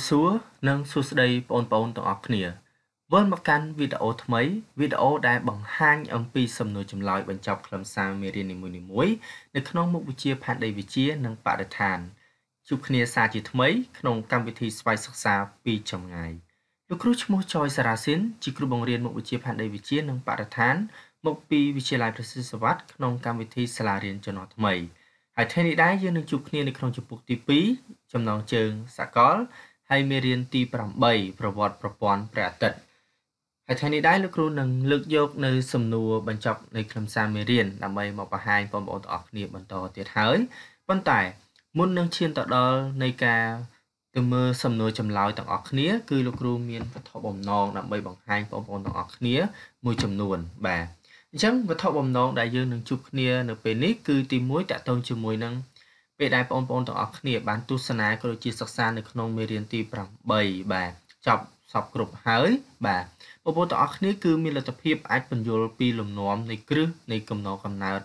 បសួរនិងសួស្តីបងប្អូនទាំងអស់គ្នាវិលមកកាន់វីដេអូថ្មីវីដេអូដែលបង្ហាញអំពីសំណួរចម្លើយបញ្ចប់ខ្លឹមសារមេរៀននីមួយៗនៅក្នុងមុខវិជ្ជាផែនដីវិទ្យានិងបរិស្ថានជួបគ្នាសារជាថ្មី ក្នុងកម្មវិធីស្វ័យសិក្សាពីចម្ងាយលោកគ្រូឈ្មោះចយសារ៉ាស៊ីនជាគ្រូបង្រៀនមុខវិជ្ជាផែនដីវិទ្យានិងបរិស្ថាន មកពីវិទ្យាល័យប្រសិទ្ធសវត្ថក្នុងកម្មវិធីសាលារៀនជំនាន់ថ្មីហើយថ្ងៃនេះដែរយើងនឹងជួបគ្នានៅក្នុងជំពូកទី2ចំណងជើងសកលហើយមេរៀនទី8ប្រវត្តិប្រព័ន្ធព្រះអាទិត្យហើយថ្ងៃនេះដែរលោកគ្រូនឹងលើកយកនៅសំណួរបញ្ចប់នៃខ្លឹមសារមេរៀនដើម្បីមកបង្ហាញបងប្អូនទាំងអស់គ្នាបន្តទៀតហើយប៉ុន្តែ មុននឹងឈានទៅដល់នៃការទៅមើលសំណួរចម្លើយទាំងអស់គ្នា គឺលោកគ្រូមានវត្ថុបំណងដើម្បីបង្ហាញបងប្អូនទាំងអស់គ្នាមួយចំនួនបាទអញ្ចឹងវត្ថុបំណងដែលយើងនឹងជួបគ្នានៅពេលនេះគឺទី1តកតងជាមួយនឹងពេលដែលបងប្អូនទាំងអស់គ្នា បានទស្សនាក៏ដូចជាសិក្សានៅក្នុងមេរៀនទី8បាទចប់សពគ្រប់ហើយ បាទបងប្អូនទាំងអស់គ្នាគឺមានលទ្ធភាពអាចពន្យល់ពីលំនាំនៃគ្រឹះនៃកំណោកំណើត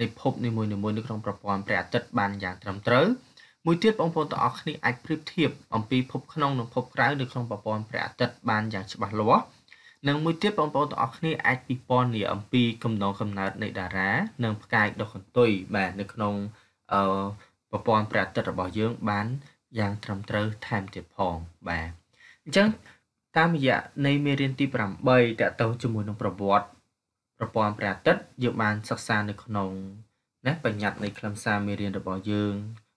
នៃភពនីមួយៗនៅក្នុងប្រព័ន្ធព្រះអាទិត្យបានយ៉ាងត្រឹមត្រូវមួយទៀតបងប្អូនទាំងអស់គ្នាអាចប្រៀបធៀបអំពីភពក្នុងនិងភពក្រៅនៅក្នុងប្រព័ន្ធព្រះអាទិត្យបានយ៉ាងច្បាស់លាស់និងមួយទៀតបងប្អូនទាំងអស់គ្នាអាចពិពណ៌នាអំពីកំណងកំណើត នៃតារានិងផ្កាយដុះកន្ទុយបាទនៅក្នុងអឺប្រព័ន្ធព្រះអាទិត្យរបស់យើងបានយ៉ាង ត្រឹមត្រូវថែមទៀតផងបាទអញ្ចឹងតាមរយៈនៃមេរៀនទី8តកតទៅជាមួយនឹងប្រវត្តិប្រព័ន្ធព្រះអាទិត្យយើងបានសិក្សានៅក្នុងណាបញ្ញត្តិនៃខ្លឹមសារមេរៀនរបស់យើង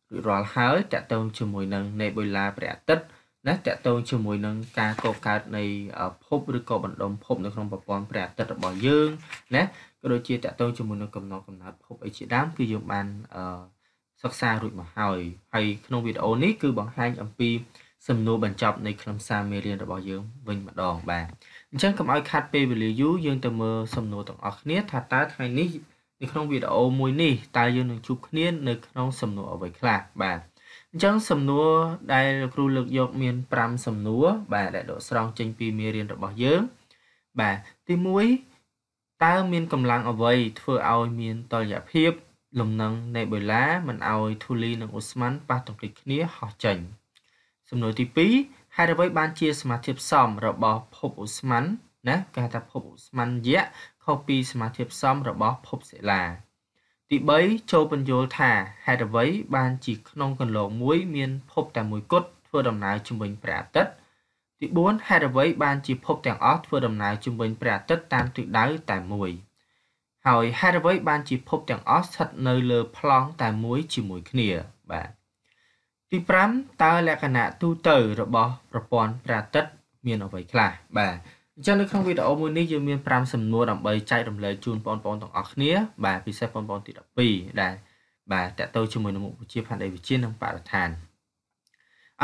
រួចរាល់ហើយតកតងជាមួយនឹងនៃបុលាព្រះអាទិត្យណាតកតងជាមួយនឹងការកកើតនៃភពឬក៏បណ្ដុំភពនៅក្នុងប្រព័ន្ធព្រះអាទិត្យរបស់យើងណាក៏ដូចជាតកតងជាមួយនឹងកំណត់កំណត់ភពអីជាដើមគឺយើងបានអឺសិក្សារួចមកហើយហើយក្នុងវីដេអូនេះគឺបង្ហាញ អំពី សំណួរបញ្ចប់នៃខ្លឹមសារមេរៀនរបស់យើងវិញម្ដងបាទអញ្ចឹងកុំឲ្យខាត់ពេលវេលាយូរយើងទៅមើលសំណួរទាំងអស់គ្នាថាតើថ្ងៃនេះនៅក្នុងវីដេអូមួយនេះតើយើងនឹងជួបគ្នានៅក្នុងសំណួរអ្វីខ្លះបាទអញ្ចឹងសំណួរដែលលោកគ្រូលើកយក មាន5សំណួរបាទដែលដកស្រង់ចេញពីមេរៀនរបស់យើងបាទទី1តើមានកម្លាំងអ្វីធ្វើឲ្យមានតលយភាពលំនឹងនេប៊ូឡាមិនឲ្យធូលីនិងអូស្ម៉ាន់ប៉ះទង្គិចគ្នាហោះចេញសំណួរទី2ហេតុអ្វី បានជា សមាធិផ្សំរបស់ភពអូស្ម៉ាន់ណាគេហៅថាភពអូស្ម៉ាន់យៈខុសពីសមាធិផ្សំរបស់ភពសិលាទី3ចូលបញ្យល់ថាហេតុអ្វី បានជាក្នុងកន្លងមួយមាន ភពតែមួយគត់ធ្វើដំណើរជុំវិញព្រះអាទិត្យទី4ហេតុអ្វីបានជាភពទាំងអស់ធ្វើដំណើរជុំវិញព្រះអាទិត្យតាមទិសដៅតែមួយ។ហើយហេតុអ្វីបានជាភពទាំងអស់ស្ថិតនៅលើប្លង់តែមួយជាមួយគ្នាបាទទី5តើលក្ខណៈទូទៅរបស់ប្រព័ន្ធព្រះអាទិត្យមានអ្វីខ្លះបាទអញ្ចឹងនៅក្នុងវីដេអូមួយនេះយើងមាន5សំណួរដើម្បីចែករំលែកជូនបងប្អូនទាំងអស់គ្នា បាទពិសេសបងប្អូនទី12ដែលបាទតទៅជាមួយនឹងមុខវិជ្ជាផានដីវិជ្ជានិងបរិស្ថាន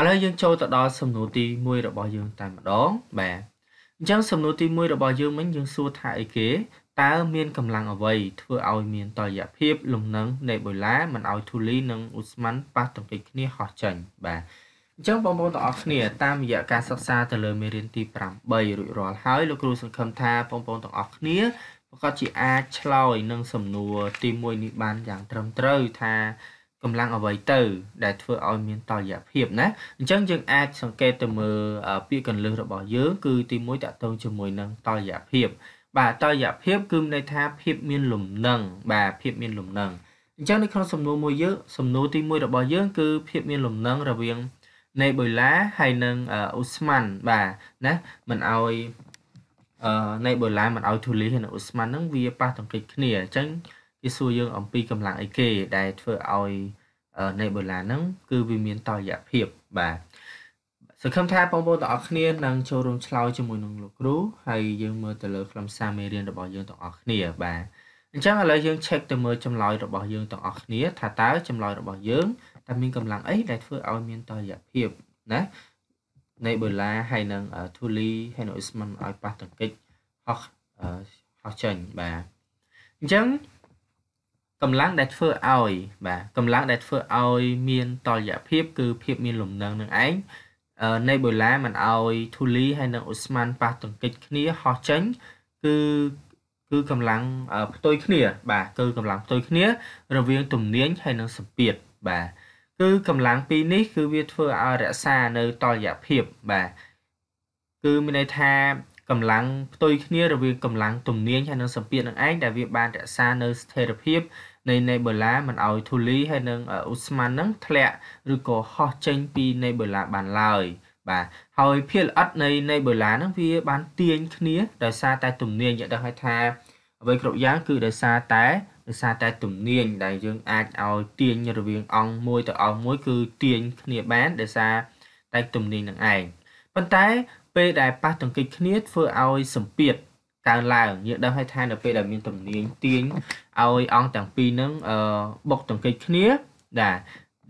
ឥឡូវយើងចូលទៅដល់សំណួរទី1របស់យើង តែម្ដង បាទអញ្ចឹងសំណួរទី1របស់យើងមិញយើងសួរថាអីគេតើមានកម្លាំងអ្វីធ្វើឲ្យមានតុល្យភាពលំនឹងនៃបុយឡាមិនឲ្យធូលីនិងអ៊ូស្ម៉ាន់ប៉ះទង្គិចគ្នាហោះចេញបាទអញ្ចឹងបងប្អូនទាំងអស់គ្នាតាមរយៈការសិក្សាទៅលើមេរៀនទី8រួចរាល់ហើយលោកគ្រូសង្ឃឹមថាបងប្អូនទាំងអស់គ្នាប្រកាសជាអាចឆ្លើយនឹងសំណួរ ទី1នេះបានយ៉ាង ត្រឹមត្រូវថាកម្លាំងអ្វីទៅ ដែលធ្វើឲ្យមានតល្យភាព ណាអញ្ចឹងយើង អាចសង្កេតទៅមើលពាក្យកន្លឹះរបស់យើងគឺទី1តកតងជាមួយនឹងតល្យភាពបាទតយភាពគឺមានន័យថាភាពមានលំនឹងបាទភាពមានលំនឹងអញ្ចឹងនៅក្នុងសំណួរមួយយើងសំណួរទី1របស់យើងគឺភាពមានលំនឹងរវាងណេប៊ូឡាហើយនឹងអូស្ម៉ាន់បាទណាមិនអោយអឺណេប៊ូឡាមិនអោយធូលីហើយនឹងអូស្ម៉ាន់ហ្នឹងវាប៉ះទង្គិចគ្នាអញ្ចឹងគេសួរយើងអំពីកម្លាំងអីគេដែលធ្វើឲ្យណេប៊ូឡាហ្នឹងគឺវាមានតយភាពបាទសង្ឃឹមថាបងប្អូនទាំងអស់គ្នានឹងចូលរួមឆ្លើយជាមួយនឹងលោកគ្រូហើយយើងមើលទៅលើខ្លឹមសារមេរៀនរបស់យើងទាំងអស់គ្នាបាទអញ្ចឹងឥឡូវយើង check ទៅមើលចម្លើយរបស់យើងទាំងអស់គ្នា ថាតើចម្លើយរបស់យើងតើមានកម្លាំងអីដែលធ្វើឲ្យមានតរិយភាពណានៃបូឡាហើយនឹងធូលីហើយនឹងអ៊ីស្មិនឲ្យប៉ះទង្គិចហោះហោះចេញបាទអញ្ចឹងកម្លាំងដែលធ្វើឲ្យបាទកម្លាំងដែលធ្វើឲ្យមានតរិយភាព គឺភាព មានលំនឹងនឹងឯងនៃបូឡាមិនឲ្យធូលីហើយនិងអូស្ម៉ាន់ប៉ះទង្គិចគ្នាហោះចេញគឺគឺកម្លាំងផ្ទុយគ្នាបាទគឺកម្លាំងផ្ទុយគ្នារវាងទំនាញហើយនិងសម្ពាធបាទគឺកម្លាំងពីរនេះគឺវាធ្វើឲ្យរក្សានៅតលយៈភាពបាទគឺមានន័យថាកម្លាំងផ្ទុយគ្នារវាងកម្លាំងទំនាញហើយនិងសម្ពាធនឹងឯងដែលវាបានរក្សានៅស្ថិរភាពនៃ Nebula មិនឲ្យ Thuli ហើយនិង Usman ហ្នឹងធ្លាក់ឬក៏ហោះចេញពី Nebula បានឡើយបាទហើយភាគល្អិតនៃ Nebula ហ្នឹងវាបានទាញគ្នាដោយសារតែទំនាញយើងដឹងហើយថាអ្វីគ្រប់យ៉ាងគឺដោយសារតែដោយសារតែទំនាញដែលយើងអាចឲ្យទាញរវាងអង្គមួយទៅអង្គមួយគឺទាញគ្នាបានដោយសារតែទំនាញនឹងឯងប៉ុន្តែពេលដែលប៉ះទង្គិចគ្នាធ្វើឲ្យសម្ពាធកើនឡើងយើងដឹងហើយថានៅពេលដែលមានទំនាញទាញឲ្យអង្គទាំងពីរហ្នឹងអឺបុកទង្គិចគ្នាបាទ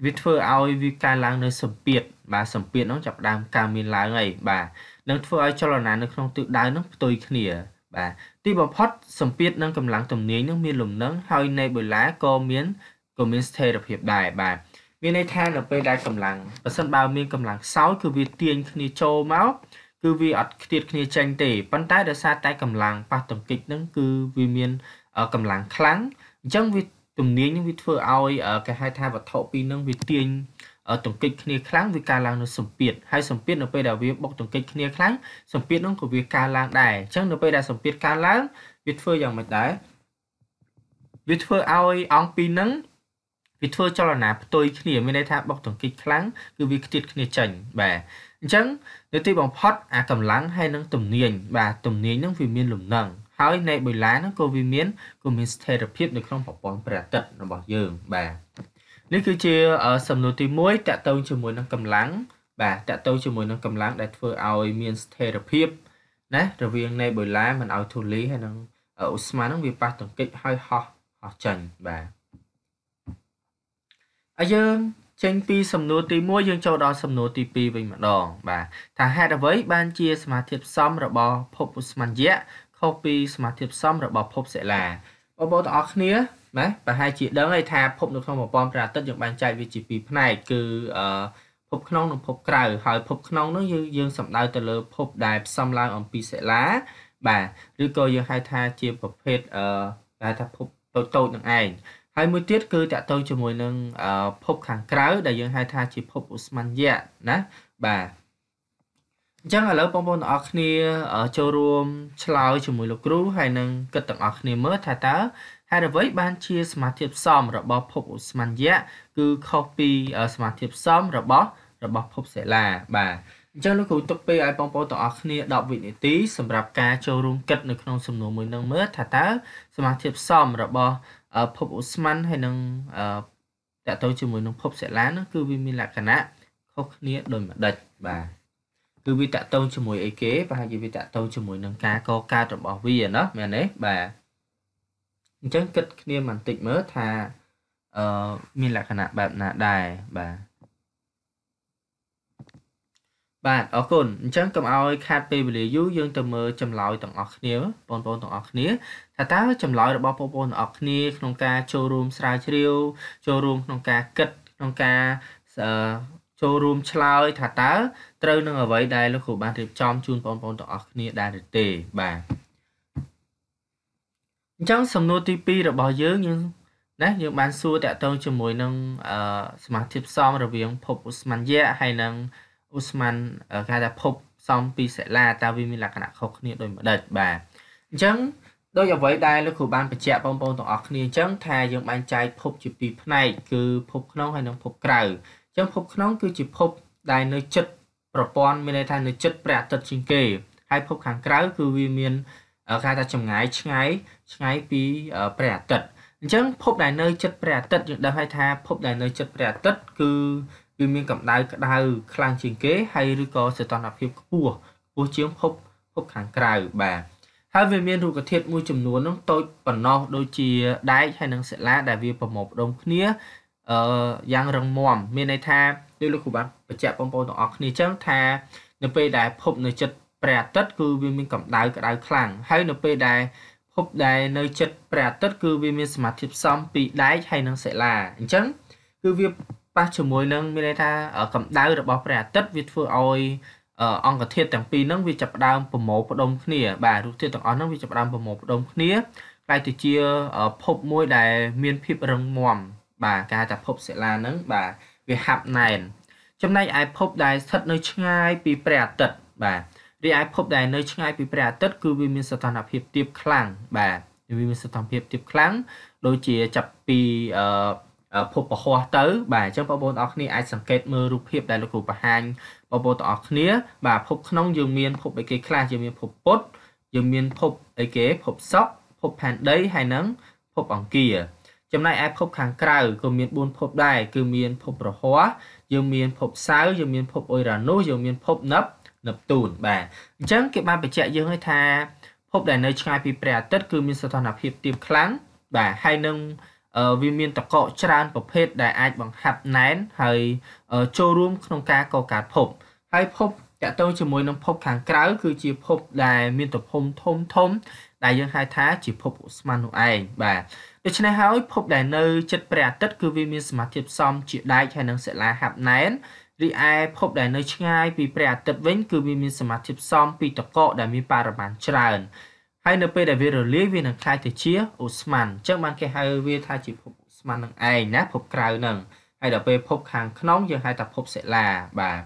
វាធ្វើឲ្យវាកើនឡើងនៅសម្ពាធបាទសម្ពាធហ្នឹងចាប់ផ្ដើមកើនមានឡើងហើយបាទនឹងធ្វើឲ្យចលនានៅក្នុងទិសដៅហ្នឹងផ្ទុយគ្នាបាទទីបំផុតសម្ពាធនិងកម្លាំងទំនាញនឹងមានលំនឹងហើយនៃបុលាក៏មានក៏មានស្ថិរភាពដែរបាទមានន័យថានៅពេលដែលកម្លាំងប៉ះសិនបើមានកម្លាំងខ្សោយគឺវាទាញគ្នាចូលមកគឺវាអត់ខ្ទាតគ្នាចេញទេប៉ុន្តែដោយសារតែកម្លាំងប៉ះទង្គិចហ្នឹងគឺវាមានកម្លាំងខ្លាំងអញ្ចឹងវាទំនាញនឹងវាធ្វើឲ្យគេហៅថាវត្ថុពីរនឹងវាទាញទង្គិចគ្នាខ្លាំងវាកើនឡើងនៅសម្ពាធហើយសម្ពាធនៅពេលដែលវាបុកទង្គិចគ្នាខ្លាំងសម្ពាធនឹងក៏វាកើនឡើងដែរអញ្ចឹងនៅពេលដែលសម្ពាធកើនឡើងវាធ្វើយ៉ាងម៉េចដែរវាធ្វើឲ្យអង្គពីរនឹងវាធ្វើចលនាផ្ទុយគ្នាមានន័យថាបុកទង្គិចខ្លាំងគឺវាខ្ទាតគ្នាចេញបាទអញ្ចឹងនៅទីបំផុតអាកម្លាំងហើយនឹងទំនាញបាទទំនាញនឹងវាមានលំនឹង ហើយនៃបុយឡាហ្នឹងក៏វាមានក៏មានស្ថិរភាពនៅក្នុងប្រព័ន្ធព្រះអាទិត្យរបស់យើងបាទនេះគឺជាសំណួរទី1តកតងជាមួយនឹងកម្លាំងបាទតកតងជាមួយនឹងកម្លាំងដែលធ្វើឲ្យមានស្ថិរភាពណារវាងនៃបុយឡាមិនឲ្យធូលីហើយនឹងឧស្ម័នហ្នឹងវាប៉ះទង្គិចហើយហោះហោះចាញ់បាទហើយយើងចេញពីសំណួរទី1យើងចូលដល់សំណួរទី2វិញម្ដងបាទថាហេតុអ្វីបានជាសមាធិផ្សំរបស់ភពឧស្ម័នយៈខុសពីសមាធិផ្សំរបស់ ភពសិលាបងប្អូនទាំងអស់គ្នាណាប្រហែលជាដឹងហើយថាភពនៅក្នុងប្រព័ន្ធព្រះអាទិត្យយើងបែងចែកវាជាពីរផ្នែកគឺអឺភពក្នុងនិងភពក្រៅ ហើយភពក្នុងនោះយើងយើងសំដៅទៅលើភពដែលផ្សំឡើងអំពីសិលាបាទឬក៏យើងហៅថាជាប្រភេទអឺដែលថាភពតូចតូចនឹងឯងហើយមួយទៀតគឺតកតងជាមួយនឹងភពខាងក្រៅដែលយើងហៅថាជាភពអ៊ូស្មានយ៉ាណាបាទអញ្ចឹងឥឡូវបងប្អូនទាំងអស់គ្នាចូលរួម ឆ្លើយជាមួយលោកគ្រូ ហើយនឹងគិតទាំងអស់គ្នាមើលថាតើហេតុអ្វីបានជាសមាធិផ្សំរបស់ ភពអ៊ូស្មានយ៉ាគឺខុសពីសមាធិផ្សំរបស់របស់ភពសិលាបាទអញ្ចឹងលោកគ្រូទុកពេលឲ្យបងប្អូនទាំងអស់គ្នា10វិនាទីសម្រាប់ការចូលរួមគិតនៅក្នុងសំណួរមួយនឹងមើលថាតើសមាធិផ្សំរបស់ភពអូស្មាន់ហើយនឹងតទៅជាមួយនឹងភពសិលានឹងគឺវាមានលក្ខណៈខុសគ្នាដោយម្ដេចបាទគឺវាតទៅជាមួយអីគេប្រហែលជាវាតទៅជាមួយនឹងការកកើតរបស់វាណាមែនទេបាទអញ្ចឹងគិតគ្នាបន្តិចមើលថាអឺមានលក្ខណៈបែបណាដែរបាទបាទអរគុណអញ្ចឹងកុំឲ្យខាតពេលវេលាយូរយើងទៅមើលចម្លើយទាំងអស់គ្នាបងប្អូនទាំងអស់គ្នា ថាតើចម្លើយរបស់បងប្អូនទាំងអស់គ្នាក្នុងការចូលរួមស្រាវជ្រាវចូលរួម ក្នុងការគិតក្នុងការចូលរួមឆ្លើយថាតើត្រូវនឹងអ្វីដែលលោកគ្រូបានរៀបចំជូនបងប្អូនទាំងអស់គ្នា ដែរឬទេបាទអញ្ចឹងសំណួរទី2របស់យើងយើង ណាយើងបានសួរតាក់ទងជាមួយនឹងសមាធិផ្សំរវាង ភពឧស្ម័នយៈហើយនឹងអូស្មန်គេថាភពសំពីសិលាតើវាមានលក្ខណៈខុសគ្នាដោយម្ដេចបាទអញ្ចឹងដោយអ្វីដែលលោកគ្រូបានបញ្ជាក់បងប្អូនទាំងអស់គ្នាអញ្ចឹងថាយើងបែងចែកភពជាពីរផ្នែកគឺភពក្នុងហើយនិងភពក្រៅអញ្ចឹងភពក្នុង គឺជាភពដែលនៅចិត្តប្រព័ន្ធមានន័យថានៅចិត្តព្រះអាទិត្យជាងគេហើយភពខាងក្រៅគឺវាមានគេថាចម្ងាយឆ្ងាយឆ្ងាយពីព្រះអាទិត្យអញ្ចឹងភពដែលនៅចិត្តព្រះអាទិត្យយើងដឹងហើយថាភពដែលនៅចិត្តព្រះអាទិត្យគឺគឺមានកម្ដៅក្ដៅខ្លាំងជាងគេហើយឬក៏សីតុណ្ហភាពខ្ពស់ខ្ពស់ជាងភពភពខាងក្រៅបាទហើយវាមានរុក្ខធាតុមួយចំនួននោះតូចប៉ុណ្ណោះដូចជាដែកហើយនិងសិលាដែលវាប្រមូលផ្ដុំគ្នាអឺយ៉ាងរឹងមាំមានន័យថាដូចលោកគ្រូបានបញ្ជាក់បងប្អូនទាំងអស់គ្នាចឹងថា នៅពេលដែលភពនៅចិត្តព្រះអាទិត្យគឺវាមានកម្ដៅក្ដៅខ្លាំងហើយនៅពេលដែលភពដែលនៅចិត្តព្រះអាទិត្យគឺវាមានសមាធិផ្សំពីដែកហើយនិងសិលាអញ្ចឹងគឺវាប៉ះជាមួយនឹងមានន័យថាកម្ដៅរបស់ព្រះអាទិត្យវាធ្វើឲ្យ អង្គធាតុទាំងពីរហ្នឹងវាចាប់ផ្ដើមប្រមូលផ្ដុំគ្នាបាទរូបធាតុទាំងអស់ហ្នឹងវាចាប់ផ្ដើមប្រមូលផ្ដុំគ្នាខ្ល้ายទៅជាភពមួយដែល មានភាពរឹងមាំបាទគេហៅថាភពសិលាហ្នឹងបាទវាហាប់ណែនចំណែកឯភពដែលស្ថិតនៅឆ្ងាយពីព្រះអាទិត្យបាទរីឯភពដែលនៅឆ្ងាយពីព្រះអាទិត្យគឺវាមានស្ថានភាពទាបខ្លាំងបាទវាមានស្ថានភាពទាបខ្លាំងដូចជាចាប់ពីអឺភពពហោះទៅបាទអញ្ចឹងបងប្អូនអរគ្នាអាចសង្កេតមើលរូបភាពដែលលោកគ្រូបង្ហាញបងប្អូនទាំងអស់គ្នា បាទភពក្នុងយើងមានភពអីគេខ្លះយើងមានភពពុទ្ធយើងមានភពអីគេភពសុកភពផែនដីហើយនឹងភពអង្គារចំណែកឯភពខាងក្រៅក៏មាន4ភពដែរគឺមាន ភពប្រហោះយើងមានភពសៅយើងមានភពអ៊ុយរ៉ាណូសយើងមានភពណឹបណឹបទូន បាទអញ្ចឹងគេបានបញ្ជាក់យើងឲ្យថាភពដែលនៅឆ្ងាយពីព្រះអាទិត្យគឺមានសីតុណ្ហភាពទាបខ្លាំងបាទហើយនឹងវាមានតកកច្រើនប្រភេទដែលអាចបង្ហាត់ណែន ហើយចូលរួមក្នុងការកកើតភព ហើយភពតកតងជាមួយនឹងភព ខាងក្រៅគឺជាភពដែល មានទំហំធំធំ ដែលយើងហៅថាជាភពឧស្ម័ននោះឯងបាទដូច្នេះហើយភពដែលនៅជិតព្រះអាទិត្យគឺវាមានសមាធិផ្សំជាដែកហើយនឹងសិលាហាប់ណែនរីឯភព ដែលនៅឆ្ងាយពីព្រះអាទិត្យវិញ គឺវាមានសមាធិផ្សំពីតកកដែលមានបរិមាណច្រើនហើយនៅពេលដែលវារលាយវានឹងក្លាយទៅជាអូស្មန်អញ្ចឹងបានគេហៅវា ថាជាភពអូស្មန်នឹងឯងណាភពក្រៅនឹងហើយដល់ពេលភព ខាងក្នុងយើងហៅថាភពសិលាបាទ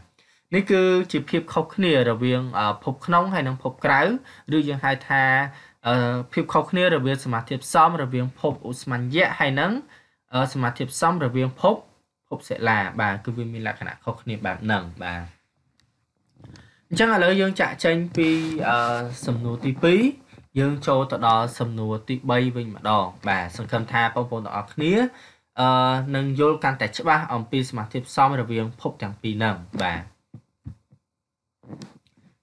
នេះគឺជាភាពខុសគ្នារវាងភពក្នុងហើយនិងភពក្រៅឬយើងហៅថាភាពខុសគ្នា រវាងសមាធិផ្សំរវាង ភពអូស្មန်យៈហើយនិងសមាធិផ្សំរវាងភពភពសិលាបាទគឺវាមានលក្ខណៈខុសគ្នាបែបហ្នឹងបាទអញ្ចឹងឥឡូវយើងចាក់ចេញពីសំណួរទី2យើងចូលទៅដល់សំណួរទី3វិញម្ដងបាទសង្ឃឹមថាបងប្អូនទាំងអស់គ្នាអឺនឹងយល់កាន់តែច្បាស់អំពីសមាធិផ្សំរវាងភពទាំងពីរហ្នឹងបាទ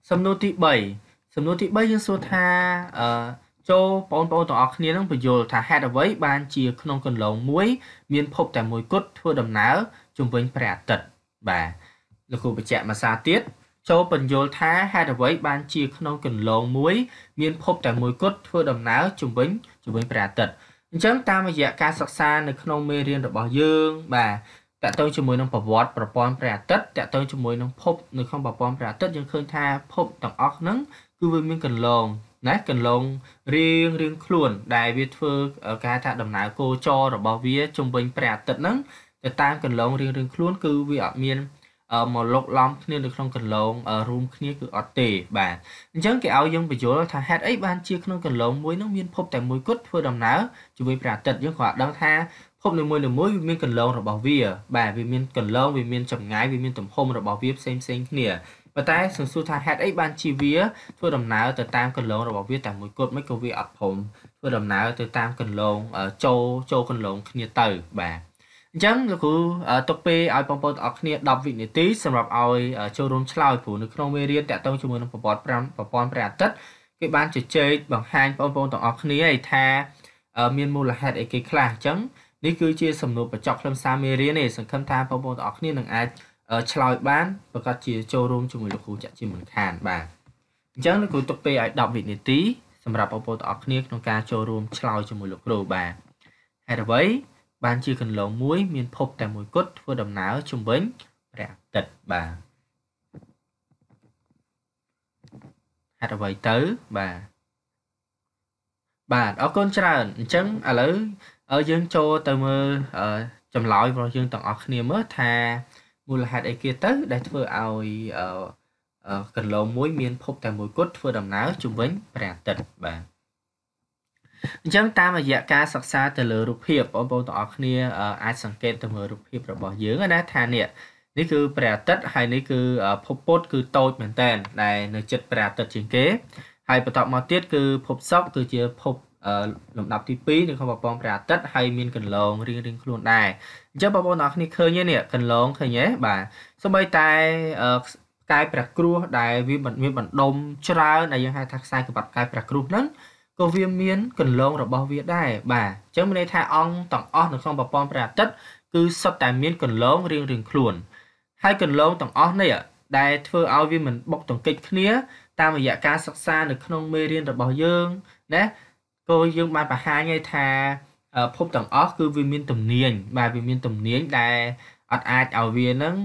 សំណួរទី3សំណួរទី3យើងសួរថាអឺចូលបងប្អូនទាំងអស់គ្នានឹងពយល់ថាហេតុអ្វីបានជាក្នុងកន្លងមួយមានភព តែមួយគត់ធ្វើដំណើរជុំវិញព្រះអាទិត្យបាទលោកគ្រូបញ្ជាក់មួយសារទៀតសូមបញ្យល់ថាហេតុអ្វី បានជាក្នុងគន្លងមួយ មានភព តែមួយគត់ធ្វើដំណើរជំវិញជំវិញព្រះអាទិត្យអញ្ចឹងតាមរយៈការសិក្សានៅក្នុងមេរៀនរបស់យើង បាទតកតងជាមួយនឹងប្រវត្តិប្រព័ន្ធព្រះអាទិត្យតកតងជាមួយនឹងភពនៅក្នុងប្រព័ន្ធព្រះអាទិត្យយើងឃើញថាភពទាំងអស់ហ្នឹងគឺវាមានកន្លងណាកន្លងរៀងរៀងខ្លួន ដែលវាធ្វើ ការថាដំណើរគោចររបស់វាជំវិញព្រះអាទិត្យហ្នឹងទៅតាមកន្លងរៀងរៀងខ្លួនគឺវាអត់មានមកលុកឡំគ្នានៅក្នុងកន្លងរួមគ្នាគឺអត់ទេបាទអញ្ចឹងគេឲ្យយើងបញ្យល់ថាហេតុអីបានជាក្នុងកន្លងមួយនោះមានភពតែមួយគត់ធ្វើដំណើរជាមួយព្រះអាទិត្យយើងក៏អាចដឹងថាភពនីមួយៗវាមានកន្លងរបស់វាបាទវាមានកន្លងវាមានចម្ងាយវាមានទំហំរបស់វាផ្សេងផ្សេងគ្នាប៉ុន្តែសង្សួរថាហេតុអីបានជាវាធ្វើដំណើរទៅតាមកន្លងរបស់វាតែមួយគត់មិនក៏វាអត់ព្រមធ្វើដំណើរទៅតាមកន្លងចូលចូលកន្លង គ្នាទៅបាទអញ្ចឹងលោកគ្រូទុកពេលឲ្យបងប្អូនទាំងអស់គ្នា10វិនាទីសម្រាប់ឲ្យចូលរួមឆ្លើយព្រោះនៅក្នុងមេរៀនតាក់ទងជាមួយនឹងប្រព័ន្ធ5ប្រព័ន្ធព្រះអាទិត្យគេបានជជែកបង្ហាញបងប្អូនទាំងអស់គ្នាឲ្យថា មានមូលហេតុអីគេខ្លះអញ្ចឹងនេះគឺជាសំណួរបញ្ចប់ខ្លឹមសារមេរៀននេះសង្ឃឹមថាបងប្អូនទាំងអស់គ្នានឹងអាចឆ្លើយបានប្រកាសជាចូលរួមជាមួយលោកគ្រូចាក់ជាមិនខានបាទអញ្ចឹងលោកគ្រូទុកពេលឲ្យ10វិនាទីសម្រាប់បងប្អូនទាំងអស់គ្នាក្នុងការចូលរួមឆ្លើយជាមួយលោកគ្រូបាទហើយអ្វីបានជាគន្លងមួយមាន ភព តែមួយគត់ធ្វើដំណើរជំវិញព្រះអាទិត្យបាទហេតុអ្វីទៅបាទបាទអរគុណច្រើនអញ្ចឹងឥឡូវយើងចូលទៅមើលចម្លើយរបស់យើងទាំងអស់គ្នាមើលថាមូលហេតុអីគេទៅដែលធ្វើឲ្យអឺកន្លងមួយមាន ភពតែមួយគត់ធ្វើដំណើរជុំវិញព្រះអាទិត្យបាទអញ្ចឹងតាមរយៈការសិក្សាទៅលើរូបភាពបងប្អូនទាំងអស់គ្នា អាចសង្កេតទៅមើលរូបភាពរបស់យើងណាថានេះនេះគឺព្រះអាទិត្យហើយនេះគឺភពពុទ្ធគឺតូចមែនតើដែលនៅចិត្តព្រះអាទិត្យជាងគេហើយបន្តមកទៀតគឺភពសុក្រគឺជាភពលំដាប់ទី2នៅក្នុងបំពងព្រះអាទិត្យហើយមានកន្លងរៀងរៀងខ្លួនដែរអញ្ចឹងបងប្អូនអរគ្នាឃើញទេនេះកន្លងឃើញទេបាទសូម្បីតែផ្កាយព្រះគ្រួសដែលវាមានបណ្ដុំច្រើនដែលយើងហៅថាខ្សែក្បាត់ផ្កាយព្រះគ្រួសហ្នឹងក៏វាមានកន្លងរបស់វាដែរបាទអញ្ចឹងមានន័យថាអង្គទាំងអស់នៅក្នុងប្រព័ន្ធព្រះអាទិត្យគឺសុទ្ធតែមានកន្លងរៀងរៀងខ្លួនហើយកន្លងទាំងអស់នេះដែលធ្វើឲ្យវាមិនបុកទង្គិចគ្នាតាមរយៈការសិក្សានៅក្នុងមេរៀនរបស់យើងណាក៏យើងបានបង្ហាញឲ្យថាភពទាំងអស់គឺវាមានទំនាញបាទវាមានទំនាញដែលអត់អាចឲ្យវានឹង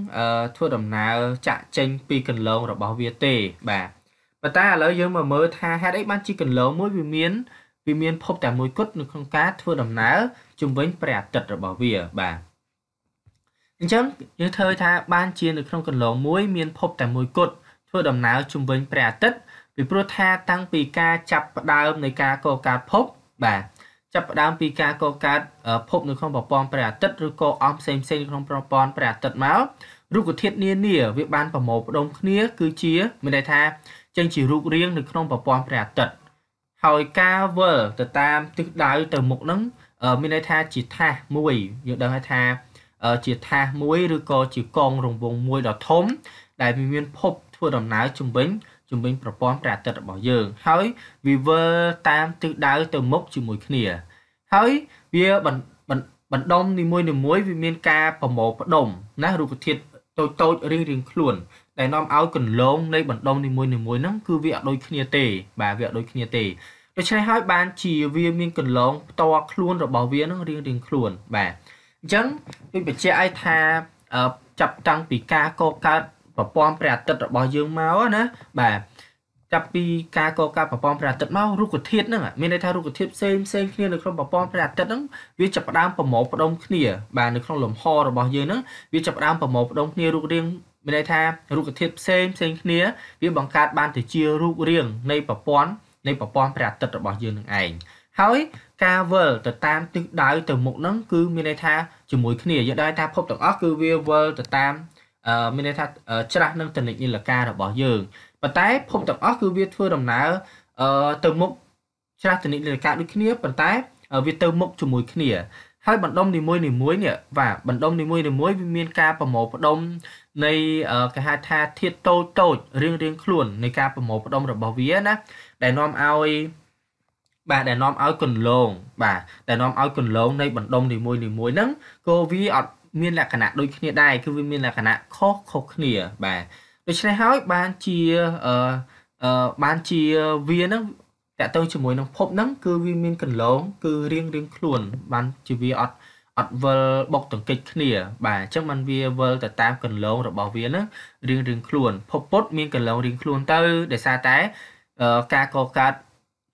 ធ្វើដំណើរចាក់ចេញ ពីកន្លង របស់វាទេបាទប៉ុន្តែឥឡូវយើងមកមើលថាហេតុអីបានជាគន្លងមួយវាមានវាមាន ភពតែមួយគត់នៅក្នុងការធ្វើដំណើរជំវិញព្រះអាទិត្យរបស់វាបាទអញ្ចឹងយើងឃើញថាបានជានៅក្នុងកន្លងមួយមាន ភពតែមួយគត់ធ្វើដំណើរជំវិញព្រះអាទិត្យពីព្រោះថាតាំងពីការចាប់ផ្ដើមនៃការកកើតភពបាទចាប់ផ្ដើមពីការកកើតភពនៅក្នុងប្រព័ន្ធព្រះអាទិត្យឬក៏អង្គផ្សេងផ្សេងក្នុងប្រព័ន្ធព្រះអាទិត្យមករូបធាតុនានា វាបានប្រមូលផ្ដុំគ្នាគឺជាមានន័យថាចេញជារូបរាងនៅក្នុងប្រព័ន្ធព្រះអាទិត្យហើយការវិលទៅតាមទិសដៅទៅមុខហ្នឹងមានន័យថាជាថាសមួយយើងដឹងថាជាថាសមួយឬក៏ជាកងរង្វង់មួយដ៏ធំដែលមានភពធ្វើដំណើរជំវិញជំវិញប្រព័ន្ធព្រះអាទិត្យរបស់យើងហើយវាវិលតាមទិសដៅទៅមុខជាមួយគ្នាហើយវាបណ្ដុំនីមួយៗវាមានការប្រមូលផ្ដុំណារូបធាតុតូចតូចរៀងៗខ្លួនដែលនាំឲ្យគន្លងនៃបណ្ដុំនីមួយៗហ្នឹងគឺវាអត់ដូចគ្នាទេបាទវាអត់ដូចគ្នាទេដូច្នេះហើយ បានជាវា មានកន្លងផ្ទាល់ខ្លួនរបស់វានឹងរៀងរៀងខ្លួនបាទអញ្ចឹងដូចបញ្ជាក់ឲ្យថាចាប់តាំងពីការកកើតប្រព័ន្ធព្រះអាទិត្យរបស់យើងមកណាបាទចាប់ពីការកកើតប្រព័ន្ធព្រះអាទិត្យមករុក្ខធាតុហ្នឹងមានន័យថារុក្ខធាតុផ្សេងផ្សេងគ្នានៅក្នុងប្រព័ន្ធព្រះអាទិត្យហ្នឹងវាចាប់ផ្ដើមប្រមូលផ្ដុំគ្នាបាទនៅក្នុងលំហរបស់យើងហ្នឹងវាចាប់ផ្ដើមប្រមូលផ្ដុំគ្នារូបរាងមានន័យថារុក្ខធាតុផ្សេងផ្សេងគ្នា វាបង្កើតបានទៅជារូបរាង នៃប្រព័ន្ធនៃប្រព័ន្ធព្រះអាទិត្យរបស់យើងនឹងឯងហើយការវិលទៅតាមទិសដៅទៅមុខហ្នឹងគឺមានន័យថាជាមួយគ្នាយើងដឹងថាភពទាំងអស់គឺវាវិលទៅតាមអឺមានន័យថាច្រាស់នឹងតនិចនិលការរបស់យើងប៉ុន្តែ ភពទាំងអស់គឺវាធ្វើដំណើរអឺទៅមុខច្រាស់តនិចនិលការដូចគ្នាប៉ុន្តែ វាទៅមុខជាមួយគ្នាហើយបណ្ដុំនីមួយនីមួយនេះបាទបណ្ដុំនីមួយនីមួយវាមានការប្រមូលផ្ដុំនៃគេហៅថាធាតតូចតូចរៀងរៀងខ្លួននៃការប្រមូលផ្ដុំរបស់វាណាដែលនាំឲ្យបាទដែលនាំឲ្យកន្លងបាទដែលនាំឲ្យកន្លងនៃបណ្ដុំនីមួយនីមួយហ្នឹងក៏វាអត់មានលក្ខណៈដូចគ្នាដែរគឺវាមានលក្ខណៈខុសខុសគ្នាបាទដូច្នេះហើយបានជាអឺបានជាវាហ្នឹងតកតងជាមួយនឹងភពហ្នឹងគឺវាមានកន្លង គឺរៀងរៀងខ្លួនបានជាវាអត់អត់វិលបុកទង្គិចគ្នា បាទអញ្ចឹងมันវាវិលទៅតាមកន្លងរបស់វាហ្នឹងរៀងរៀងខ្លួន ភពពុតមានកន្លងរៀងខ្លួនទៅដោយសារតែការកកើត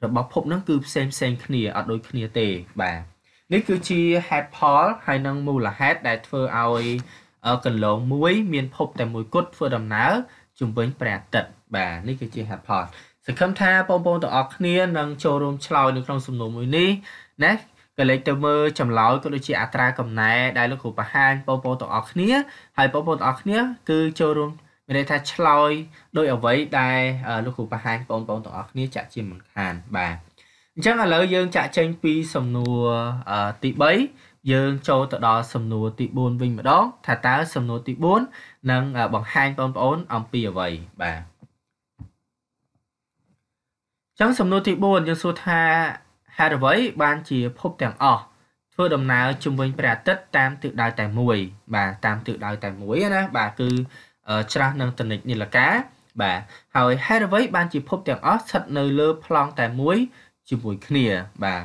របស់ភពហ្នឹងគឺផ្សេងផ្សេងគ្នាអត់ដូចគ្នាទេបាទនេះគឺជា head pole ហើយនឹងមូលហេតុដែលធ្វើឲ្យកន្លងមួយ មានភពតែមួយគត់ធ្វើដំណើរជំវិញព្រះអាទិត្យបាទនេះគឺជា head pole សង្ឃឹមថាបងប្អូនទាំងអស់គ្នានឹងចូលរួមឆ្លើយនៅក្នុងសំណួរមួយនេះណាក៏លេចទៅមើលចម្លើយក៏ដូចជាអត្រាកំណែដែលលោកគ្រូបង្ហាញបងប្អូនទាំងអស់គ្នាហើយបងប្អូនទាំងអស់គ្នាគឺចូលរួមមានន័យថាឆ្លើយដោយអ្វីដែលលោកគ្រូបង្ហាញបងប្អូនទាំងអស់គ្នា ចាក់ជាមិនខានបាទអញ្ចឹងឥឡូវយើងចាក់ចេញពីសំណួរទី3យើងចូលទៅដល់សំណួរទី4វិញម្ដងថាតើសំណួរទី4នឹងបង្ហាញបងប្អូនអំពីអ្វីបាទចឹងសំណួរទី4យើងសួរថាហេតុអ្វីបានជាភពទាំងអស់ធ្វើដំណើរជុំវិញព្រះអាទិត្យតាមទិសដៅតែមួយបាទតាមទិសដៅតែមួយណាបាទគឺច្រាស់នឹងតនិចនីលកាបាទហើយហេតុអ្វីបានជាភពទាំងអស់ស្ថិតនៅលើប្លង់តែមួយជាមួយគ្នាបាទ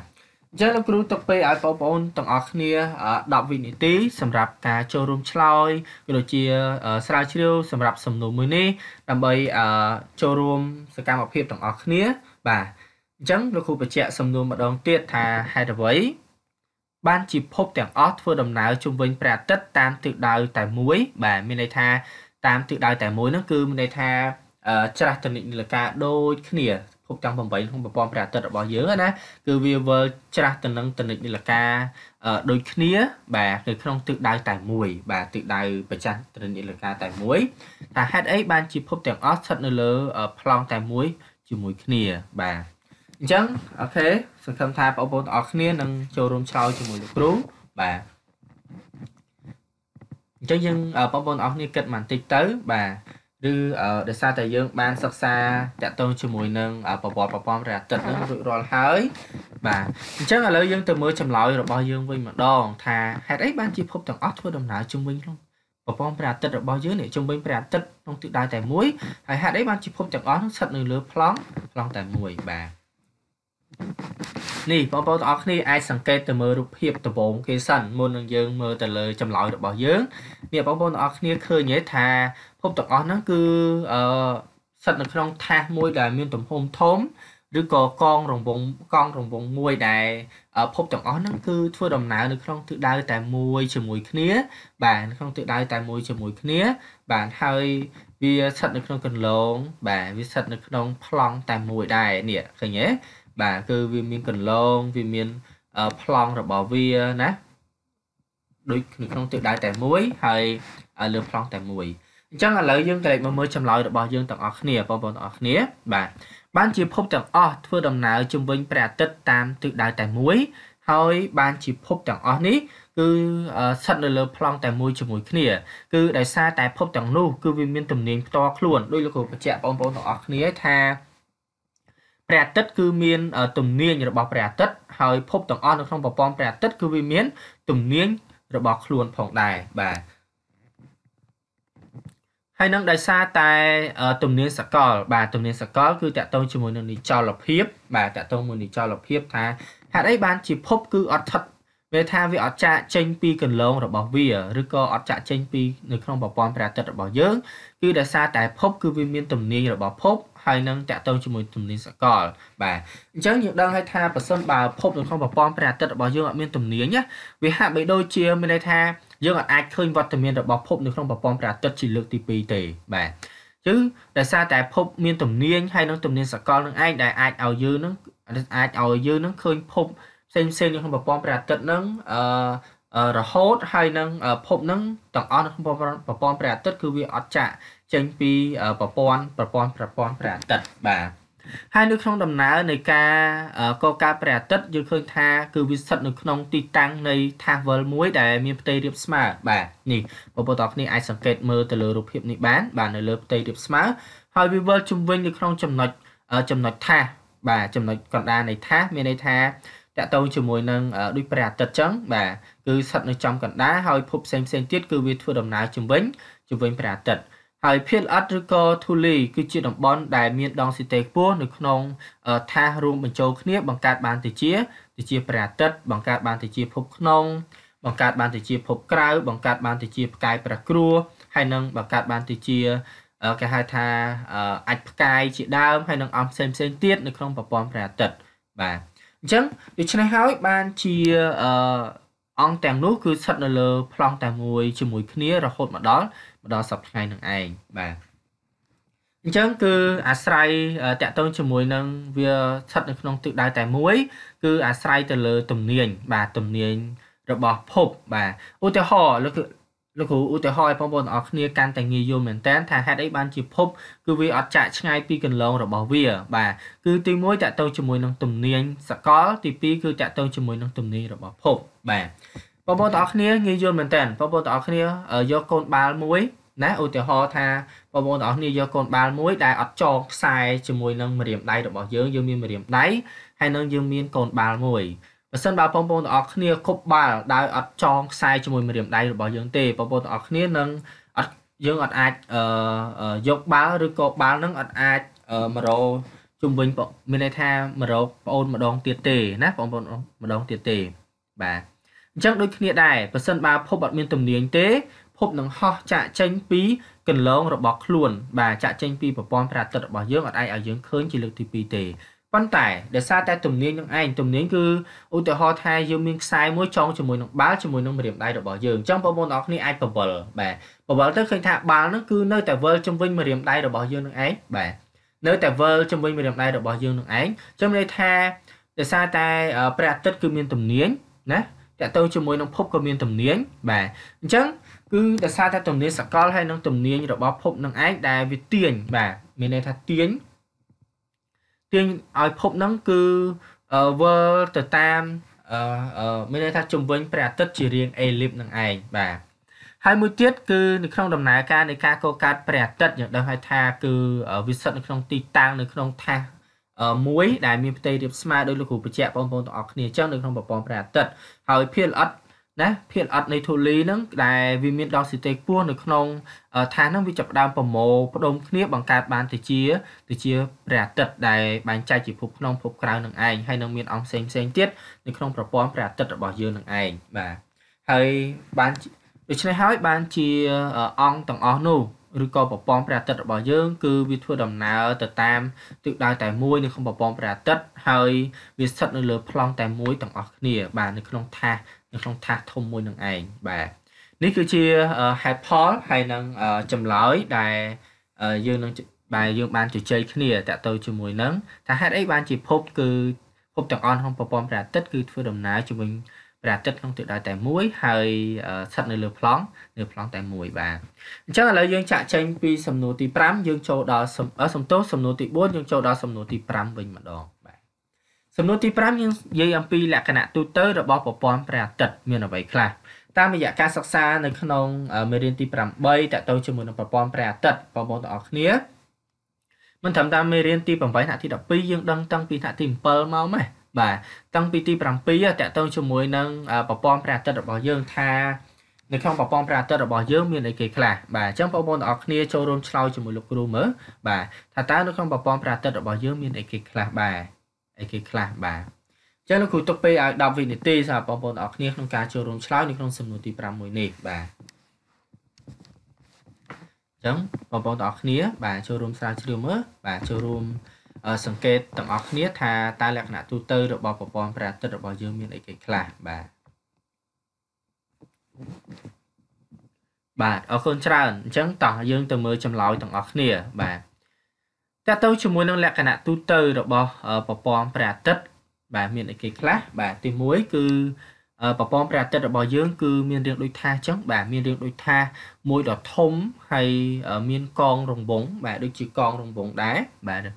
អញ្ចឹងលោកគ្រូទុកពេលឲ្យបងប្អូនទាំងអស់គ្នា10វិនាទីសម្រាប់ការចូលរួមឆ្លើយក៏ដូចជាស្រាវជ្រាវសម្រាប់សំណួរមួយនេះដើម្បីចូលរួមសកម្មភាពទាំងអស់គ្នាបាទអញ្ចឹងលោកគ្រូបញ្ជាក់សំណួរម្ដងទៀតថាហេតុអ្វីបានជាភពទាំងអស់ធ្វើដំណើរជុំវិញព្រះអាទិត្យតាមទិសដៅតែមួយ បាទមានន័យថាតាមទិសដៅតែមួយហ្នឹងគឺមានន័យថាច្រាស់តនិកនិលកាដូចគ្នាភពទាំង8ក្នុងប្រព័ន្ធព្រះអាទិត្យរបស់យើងណាគឺវាវិលច្រាស់ទៅនឹងតនិកនិលកាដូចគ្នាបាទនៅក្នុងទិសដៅតែមួយបាទទិសដៅប្រចាំតនិកនិលកាតែមួយថាហេតុអីបានជាភពទាំងអស់ស្ថិតនៅលើប្លង់តែមួយជាមួយគ្នាបាទអញ្ចឹងអូខេសង្ឃឹមថាបងប្អូនទាំងអស់គ្នានឹងចូលរួមឆ្លើយជាមួយលោកគ្រូបាទអញ្ចឹងយើងបងប្អូនទាំងអស់គ្នាគិតបន្តិចទៅ បាទឬដោយសារតែយើង បានសិក្សាតាក់ទងជាមួយនឹងប្រព័ន្ធប្រព័ន្ធរះទឹកនឹងរួចរាល់ហើយ បាទអញ្ចឹងឥឡូវយើងទៅមើលចម្លើយរបស់យើងវិញម្ដង ថាហេតុអីបានជាភពទាំងអស់ធ្វើដំណើរជុំវិញក្នុងកំពងព្រះអាទិត្យរបស់យើងនេះជុំវិញព្រះអាទិត្យក្នុងទិសដៅតែមួយហើយហេតុអីបានជាភពទាំងអស់នោះស្ថិតនៅលើប្លង់ប្លង់តែមួយបាទនេះបងប្អូនទាំងអស់គ្នាអាចសង្កេតទៅមើលរូបភាពដំបូងគេសិនមុននឹងយើងមើលទៅលើចម្លើយរបស់យើងនេះបងប្អូនទាំងអស់គ្នាឃើញទេថាភពទាំងអស់ហ្នឹងគឺអឺស្ថិតនៅក្នុង ថាសមួយដែលមានទំហំធំឬក៏កងរង្វង់កងរង្វង់មួយដែលភពទាំងអស់ហ្នឹងគឺធ្វើដំណើរនៅក្នុងទិសដៅតែមួយជាមួយគ្នា បាទនៅក្នុងទិសដៅតែមួយជាមួយគ្នា បាទហើយវាស្ថិត នៅក្នុងកន្លងបាទវាស្ថិតនៅក្នុងប្លង់តែមួយដែរនេះឃើញទេបាទគឺវាមានកន្លងវាមានប្លង់របស់វាណាដូចនៅក្នុងទិសដៅតែមួយហើយលើប្លង់តែមួយអញ្ចឹងឥឡូវយើងក្រឡេកមកមើលចម្លើយរបស់យើងទាំងអស់គ្នាបងប្អូនទាំងអស់គ្នាបាទបានជាភពទាំងអស់ធ្វើដំណើរជុំវិញព្រះអាទិត្យតាមទិសដៅតែមួយ ហើយបានជាភពទាំងអស់នេះគឺស្ថិតនៅលើប្លង់តែមួយជាមួយគ្នា គឺដោយសារតែភពទាំងនោះ គឺវាមាន ទំនាញផ្ទាល់ខ្លួនដោយលោកគ្រូបញ្ជាក់បងប្អូនទាំងអស់គ្នាថាព្រះអាទិត្យគឺមានទំនាញរបស់ព្រះអាទិត្យហើយភពទាំងអស់នៅក្នុងប្រព័ន្ធព្រះអាទិត្យគឺវាមានទំនាញរបស់ខ្លួនផងដែរបាទហើយនឹងដោយសារតែទំនៀមសកលបាទទំនៀមសកលគឺតកតងជាមួយនឹងនិចលភាពបាទតកតងមួយនិចលភាពថាហេតុអីបានជាភពគឺអត់ថិតវាថាវាអត់ចាក់ចេញពីកន្លងរបស់វាឬក៏អត់ចាក់ចេញពីនៅក្នុងប្រព័ន្ធព្រះអាទិត្យរបស់យើងគឺដោយសារតែភពគឺវាមានទំនាញរបស់ភពហើយនឹងតកតងជាមួយទំនាញសកលបាទអញ្ចឹងយើងដឹងហើយថាប្រសិនបើភពនៅក្នុងប្រព័ន្ធព្រះអាទិត្យរបស់យើងអត់មានទំនាញណាវាហាក់បីដូចជាមានន័យថាយើងអាចឃើញវត្តមានរបស់ភព នៅក្នុងប្រព័ន្ធព្រះអាទិត្យជាលើកទី2ទេបាទគឺដោយសារតែភពមានទំនាញហើយនឹងទំនាញសកលនឹងឯងដែលអាចឲ្យយើងនឹងអាចឲ្យយើងនឹងឃើញភពផ្សេងផ្សេងនៅក្នុងប្រព័ន្ធព្រះអាទិត្យនឹងអឺរហូតហើយនឹងភពនឹងទាំងអស់នៅក្នុងប្រព័ន្ធព្រះអាទិត្យគឺវាអត់ចាក់ចេញពីប្រព័ន្ធប្រព័ន្ធប្រព័ន្ធព្រះអាទិត្យបាទហើយនៅក្នុងដំណើរនៃការកកើតព្រះអាទិត្យយើងឃើញថា គឺវាស្ថិតនៅក្នុងទីតាំងនៃថាសវលមួយដែល មានផ្ទៃរាបស្មើបាទនេះបងប្អូនទាំងគ្នាអាចសង្កេតមើលទៅលើរូបភាពនេះបាន បាទនៅលើផ្ទៃរាបស្មើហើយវាវិលជំវិញនៅក្នុងចំណុចចំណុចថាសបាទចំណុចកណ្ដាលនៃថាសមានន័យថាតកតងជាមួយនឹងដូចព្រះអាទិត្យចឹងបាទគឺស្ថិតនៅចំកណ្ដាលហើយភពផ្សេងផ្សេងទៀតគឺវាធ្វើដំណើរជំវិញ ជំវិញព្រះអាទិត្យហើយភាគល្អិតឬក៏ធូលីគឺជាតំបន់ដែលមានដងស៊ីតេខ្ពស់នៅក្នុងថាសរួមបញ្ចូលគ្នាបង្កើតបានទៅជាទៅជាព្រះអាទិត្យបង្កើតបានទៅជា ភពក្នុងបង្កើតបានទៅជា ភពក្រៅបង្កើតបានទៅជាផ្កាយព្រះគ្រួហើយនឹងបង្កើតបានទៅជាគេហៅថាអាចផ្កាយជាដើមហើយនឹងអង្គផ្សេងផ្សេងទៀតនៅក្នុងប្រព័ន្ធព្រះអាទិត្យបាទអញ្ចឹងដូច្នេះហើយបានជាអង្គទាំងនោះគឺស្ថិតនៅលើប្លង់តែមួយជាមួយ គ្នារហូតមកដល់មកដល់សប្តាហ៍នឹងឯងបាទអញ្ចឹងគឺអាស្រ័យតកតងជាមួយនឹងវាស្ថិតនៅក្នុងទិសដៅតែមួយ គឺអាស្រ័យទៅលើទំនាញបាទទំនាញរបស់ភពបាទឧទាហរណ៍លោកលោកគ្រូឧទាហរណ៍ឲ្យបងប្អូនទាំងអស់គ្នាកាន់តែងាយយល់មែនតើថាហេតុអីបានជាភពគឺវាអត់ចាក់ឆ្ងាយពីកន្លងរបស់វាបាទគឺទី1តកតងជាមួយនឹងទំនាញសកលទី2គឺតកតងជាមួយនឹងទំនាញរបស់ភពបាទបងប្អូនទាំងអស់គ្នាងាយយល់មែនតើបងប្អូនទាំងអស់គ្នាយកកូនបាល់មួយណាឧទាហរណ៍ថាបងប្អូនទាំងអស់គ្នាយកកូនបាល់មួយដែលអត់ចងខ្សែជាមួយនឹងម្រាមដៃរបស់យើងយើងមានម្រាមដៃហើយនឹងយើងមានកូនបាល់មួយបើសិនបើបងប្អូនទាំងអស់គ្នាគប់បាល់ដោយអត់ចងខ្សែជាមួយម្រាមដៃរបស់យើងទេបងប្អូនទាំងអស់គ្នានឹងអត់យើងអត់អាចយកបាល់ឬក៏បាល់នឹងអត់អាចមករោជុំវិញមានន័យថាមករោប្អូនម្ដងទៀតទេណាបងប្អូនម្ដងទៀតទេបាទអញ្ចឹងដូចគ្នាដែរបើសិនបើភពអត់មានទំនាញទេ ភពនឹងហោះចាក់ចេញពីកន្លងរបស់ខ្លួនបាទចាក់ចេញពីប្រព័ន្ធព្រះអាទិត្យរបស់យើងអត់អាចឲ្យយើងឃើញជាលើកទី2ទេប៉ុន្តែដោយសារតែទំនាញនឹងឯងទំនាញគឺឧទាហរណ៍ថាយើងមានខ្សែមួយចងជាមួយនឹងបាល់ជាមួយនឹងម្រាមដៃរបស់យើងអញ្ចឹងបងប្អូនទាំងអស់គ្នាអាចបវលបាទបវលទៅឃើញថាបាល់នឹងគឺនៅតែវិលជុំវិញម្រាមដៃរបស់យើងនឹងឯងបាទនៅតែវិលជុំវិញម្រាមដៃរបស់យើងនឹងឯងអញ្ចឹងន័យថាដោយសារតែព្រះអាទិត្យគឺមានទំនាញណាតាក់ទងជាមួយនឹងភពក៏មានទំនាញបាទអញ្ចឹងគឺដោយសារតែទំនាញសកលហើយនឹងទំនាញរបស់ភពនឹងឯងដែលវាទាញបាទមានន័យថាទាញទាញឲ្យភពនឹងគឺវិលទៅតាមមានន័យថាជំវិញព្រះអាទិត្យជារាងអេលីបនឹងឯងបាទហើយមួយទៀតគឺនៅក្នុងដំណើរការនៃការកកើតព្រះអាទិត្យយើងដឹងហើយថាគឺវាស្ថិតនៅក្នុងទីតាំងនៅក្នុងថាសមួយដែលមានផ្ទៃរាបស្មើដោយលោកគ្រូបញ្ជាក់បងប្អូនទាំងអស់គ្នាចឹងនៅក្នុងប្រព័ន្ធព្រះអាទិត្យហើយភាគល្អិតណាភាគល្អិតនៃធូលីហ្នឹងដែលវាមានដល់សិទេខ្ពស់នៅក្នុងឋានហ្នឹងវាចាប់ដើមប្រមូលផ្ដុំគ្នាបង្កើតបានទៅជាទៅជាព្រះអាទិត្យដែលបែងចែកជាភពក្នុងភពក្រៅនឹងឯងហើយនឹងមានអង្គផ្សេងផ្សេងទៀតនៅក្នុងប្រព័ន្ធព្រះអាទិត្យរបស់យើងនឹងឯងបាទហើយបានដូច្នេះហើយបានជាអង្គទាំងអស់នោះឬក៏ប្រព័ន្ធព្រះអាទិត្យរបស់យើងគឺវាធ្វើដំណើរទៅតាមទិសដៅតែមួយនៅក្នុងប្រព័ន្ធព្រះអាទិត្យហើយវាស្ថិតនៅលើប្លង់តែមួយទាំងអស់គ្នា បាទនៅក្នុងថាសនៅក្នុងថាសធំមួយនឹងឯងបាទនេះគឺជាហេតុផលហើយនឹងចម្លើយដែលយើងនឹងបាទយើងបានជជែកគ្នាតទៅជាមួយនឹងថាហេតុអីបានជាភពគឺភពទាំងអស់ក្នុងប្រព័ន្ធព្រះអាទិត្យគឺធ្វើដំណើរជាមួយព្រះអាទិត្យក្នុងទិសដៅតែមួយហើយស្ថិតនៅលើប្លង់នៅប្លង់តែមួយបាទអញ្ចឹងឥឡូវយើងចាក់ចេញពីសំណួរទី5យើងចូលដល់សំទោសសំណួរទី4យើងចូលដល់សំណួរទី5វិញម្ដងបាទសំណួរទី5យើងនិយាយអំពីលក្ខណៈទូទៅរបស់ប្រព័ន្ធព្រះអាទិត្យមានអ្វីខ្លះតាមរយៈការសិក្សានៅក្នុងមេរៀនទី8តទៅជាមួយនឹងប្រព័ន្ធព្រះអាទិត្យបងប្អូនទាំងអស់គ្នាមិនត្រឹមតែមេរៀនទី8ថ្នាក់ទី12យើងដឹងតាំងពីថ្នាក់ទី7មកម៉េះបាទតាំងពីទី7តកតងជាមួយនឹងប្រព័ន្ធព្រះអាទិត្យរបស់យើង ថានៅក្នុងប្រព័ន្ធព្រះអាទិត្យរបស់យើងមានអីគេខ្លះបាទអញ្ចឹងបងប្អូនទាំងអស់គ្នាចូលរួមឆ្លើយជាមួយលោកគ្រូមើលបាទថាតើនៅក្នុងប្រព័ន្ធព្រះអាទិត្យរបស់យើងមានអីគេខ្លះបាទអីគេខ្លះបាទអញ្ចឹងលោកគ្រូទុកពេលឲ្យ10វិនាទីសម្រាប់បងប្អូនទាំងអស់គ្នាក្នុងការចូលរួមឆ្លើយនៅក្នុងសំណួរទី5មួយនេះបាទអញ្ចឹងបងប្អូនទាំងអស់គ្នាបាទចូលរួមស្រាវជ្រាវមើលបាទចូលរួមសង្កេតទាំងអស់គ្នា ថាតើលក្ខណៈទូទៅរបស់ប្រព័ន្ធព្រះអាទិត្យរបស់យើងមានអីគេខ្លះបាទបាទអរគុណច្រើនអញ្ចឹងតោះយើងទៅមើលចម្លើយទាំងអស់គ្នាបាទតើទៅជាមួយនឹងលក្ខណៈទូទៅរបស់ប្រព័ន្ធព្រះអាទិត្យបាទមានអីគេខ្លះបាទទី1គឺប្រព័ន្ធព្រះអាទិត្យរបស់យើងគឺមានរាងដូចថាអញ្ចឹងបាទមានរាងដូចថាមួយដ៏ធំហើយមានកងរង្វង់បាទដូចជាកងរង្វង់ដែរបាទ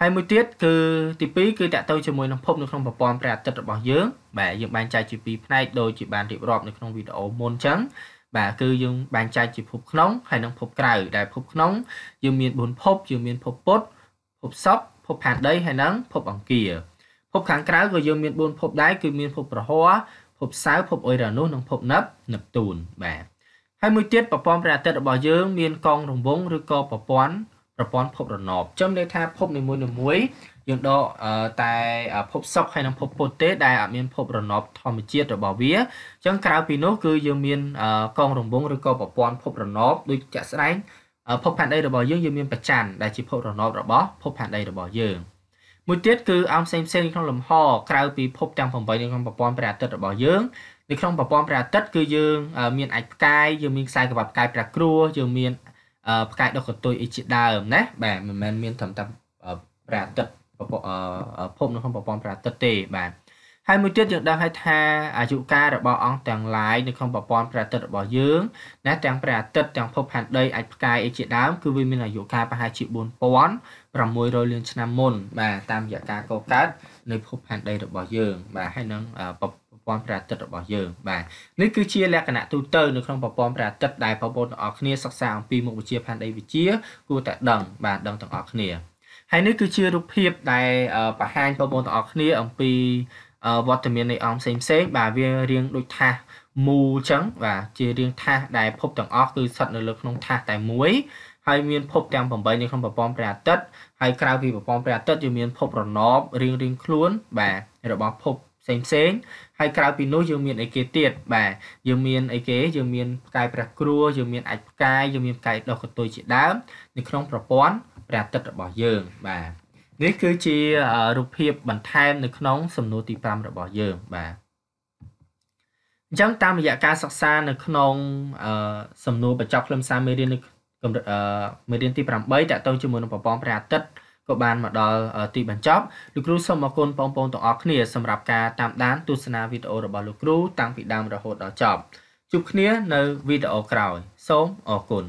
ហើយមួយទៀតគឺទី2គឺតកតទៅជាមួយនឹងភពនៅក្នុងប្រព័ន្ធព្រះអាទិត្យរបស់យើងបាទយើងបែងចែកជាពីរផ្នែកដូចជាបានរៀបរាប់នៅក្នុងវីដេអូមុនអញ្ចឹងបាទគឺយើងបែងចែកជាភពក្នុងហើយនិងភពក្រៅដែលភពក្នុងយើងមាន4ភពយើងមានភពពុទ្ធភពសពភពផែនដីហើយនិងភព អង្គារភពខាងក្រៅក៏យើងមាន4ភពដែរគឺមានភពប្រហ័រភពសៅរ៍ភពអុយរ៉ាណូសនិងភពណឹបនេបទូន បាទហើយមួយទៀតប្រព័ន្ធព្រះអាទិត្យរបស់យើងមានកងរង្វង់ឬក៏ប្រព័ន្ធប្រព័ន្ធភពរណបចំន័យថាភពនីមួយៗយើងដកតែភពសុកហើយនិងភពពុទ្ធទេ ដែលអត់មានភពរណបធម្មជាតិរបស់វាអញ្ចឹងក្រៅពីនោះគឺយើងមានកងរង្វង់ឬក៏ប្រព័ន្ធភពរណបដូចជាក់ស្ដែងភពផែនដីរបស់យើងយើងមានប្រច័ណ្ឌដែលជាភពរណបរបស់ភពផែនដីរបស់យើងមួយទៀតគឺអង្គផ្សេងផ្សេងក្នុងលំហក្រៅពីភពទាំង8នៅក្នុងប្រព័ន្ធព្រះអាទិត្យរបស់យើងនៅក្នុងប្រព័ន្ធព្រះអាទិត្យគឺយើងមានអាចផ្កាយយើងមានខ្សែក្រវ៉ាត់ផ្កាយព្រះគ្រួយើងមានផ្កាយដុះកន្ទុយអីជាដើមណាបាទមិនមែនមានត្រឹមតែព្រះអាទិត្យភពនៅក្នុងប្រព័ន្ធព្រះអាទិត្យទេបាទហើយមួយទៀតយើងដឹងហើយថាអាយុកាលរបស់អង្គទាំងឡាយនៅក្នុងប្រព័ន្ធព្រះអាទិត្យរបស់យើង ណាទាំងព្រះអាទិត្យទាំងភពផែនដីអាចផ្កាយអីជាដើមគឺវាមានអាយុកាលប្រហែលជា4600លានឆ្នាំមុន បាទតាមរយៈការកកើតនៃភពផែនដីរបស់យើងបាទហើយនឹងប្រព័ន្ធព្រះអាទិត្យរបស់យើងបាទនេះគឺជាលក្ខណៈទូទៅនៅក្នុងប្រព័ន្ធព្រះអាទិត្យដែលបងប្អូនទាំងអស់គ្នាសិក្សាអំពីមុខវិជ្ជាផែនដីវិទ្យាគួរតែដឹងបាទដឹងទាំងអស់គ្នាហើយនេះគឺជារូបភាពដែលបង្ហាញបងប្អូនទាំងអស់គ្នា អំពីវត្តមាននៃអង្គផ្សេងផ្សេងបាទវារៀងដូចថាមូលចឹងបាទជារៀងថាសដែលភពទាំងអស់គឺស្ថិតនៅលើក្នុងថាសតែមួយហើយមានភពទាំង8នៅក្នុងប្រព័ន្ធព្រះអាទិត្យហើយក្រៅពីប្រព័ន្ធព្រះអាទិត្យយើងមានភពរណបរៀងរៀងខ្លួន បាទរបស់ភពផ្សេងផ្សេងហើយក្រៅពីនោះយើងមានអីគេទៀតបាទយើងមានអីគេយើងមានផ្កាយព្រះគ្រួយើងមានអាចផ្កាយយើងមានផ្កាយដុះកន្ទុយជាដើមនៅក្នុងប្រព័ន្ធព្រះអាទិត្យរបស់យើងបាទនេះគឺជារូបភាពបន្ថែម នៅក្នុង សំណួរទី5របស់យើងបាទអញ្ចឹងតាមរយៈការសិក្សា នៅ ក្នុងសំណួរបញ្ចប់ខ្លឹមសារមេរៀននៅកម្រិតមេរៀនទី8តកតងជាមួយនឹងប្រព័ន្ធព្រះអាទិត្យក៏បានមកដល់ទីបញ្ចប់លោកគ្រូសូមអរគុណបងប្អូនទាំងអស់គ្នាសម្រាប់ការតាមដានទស្សនាវីដេអូរបស់លោកគ្រូ តាំងពីដើមរហូតដល់ចប់ជួបគ្នានៅវីដេអូក្រោយសូមអរគុណ